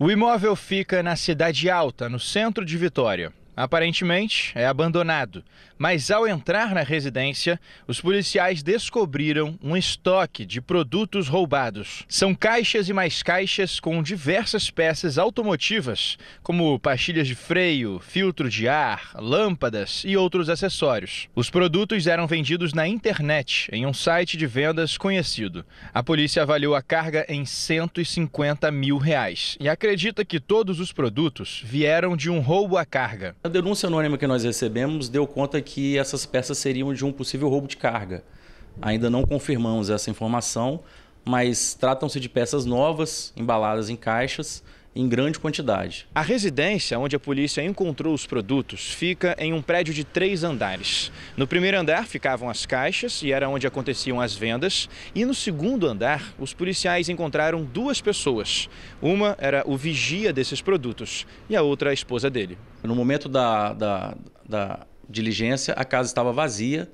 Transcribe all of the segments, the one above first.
O imóvel fica na Cidade Alta, no centro de Vitória. Aparentemente é abandonado. Mas ao entrar na residência, os policiais descobriram um estoque de produtos roubados. São caixas e mais caixas com diversas peças automotivas, como pastilhas de freio, filtro de ar, lâmpadas e outros acessórios. Os produtos eram vendidos na internet, em um site de vendas conhecido. A polícia avaliou a carga em 150 mil reais e acredita que todos os produtos vieram de um roubo à carga. A denúncia anônima que nós recebemos deu conta que que essas peças seriam de um possível roubo de carga. Ainda não confirmamos essa informação, mas tratam-se de peças novas, embaladas em caixas, em grande quantidade. A residência onde a polícia encontrou os produtos fica em um prédio de três andares. No primeiro andar ficavam as caixas e era onde aconteciam as vendas. E no segundo andar, os policiais encontraram duas pessoas. Uma era o vigia desses produtos e a outra a esposa dele. No momento da, da, da diligência, a casa estava vazia.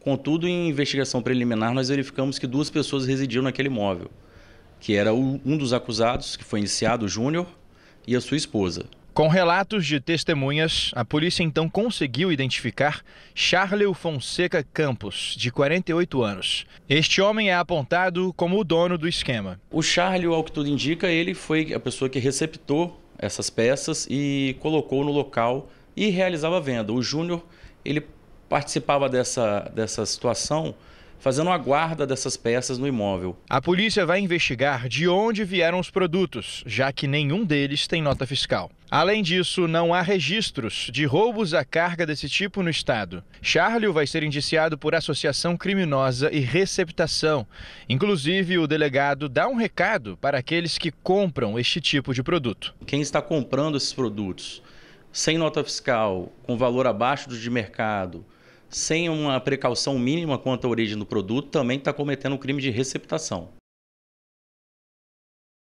Contudo, em investigação preliminar, nós verificamos que duas pessoas residiam naquele imóvel, que era um dos acusados, que foi iniciado, o Júnior, e a sua esposa. Com relatos de testemunhas, a polícia então conseguiu identificar Charleu Fonseca Campos, de 48 anos. Este homem é apontado como o dono do esquema. O Charleu, ao que tudo indica, ele foi a pessoa que receptou essas peças e colocou no local e realizava a venda. O Júnior ele participava dessa, dessa situação fazendo a guarda dessas peças no imóvel. A polícia vai investigar de onde vieram os produtos, já que nenhum deles tem nota fiscal. Além disso, não há registros de roubos a carga desse tipo no estado. Charlio vai ser indiciado por associação criminosa e receptação. Inclusive, o delegado dá um recado para aqueles que compram este tipo de produto. Quem está comprando esses produtos sem nota fiscal, com valor abaixo do de mercado, sem uma precaução mínima quanto à origem do produto, também está cometendo um crime de receptação.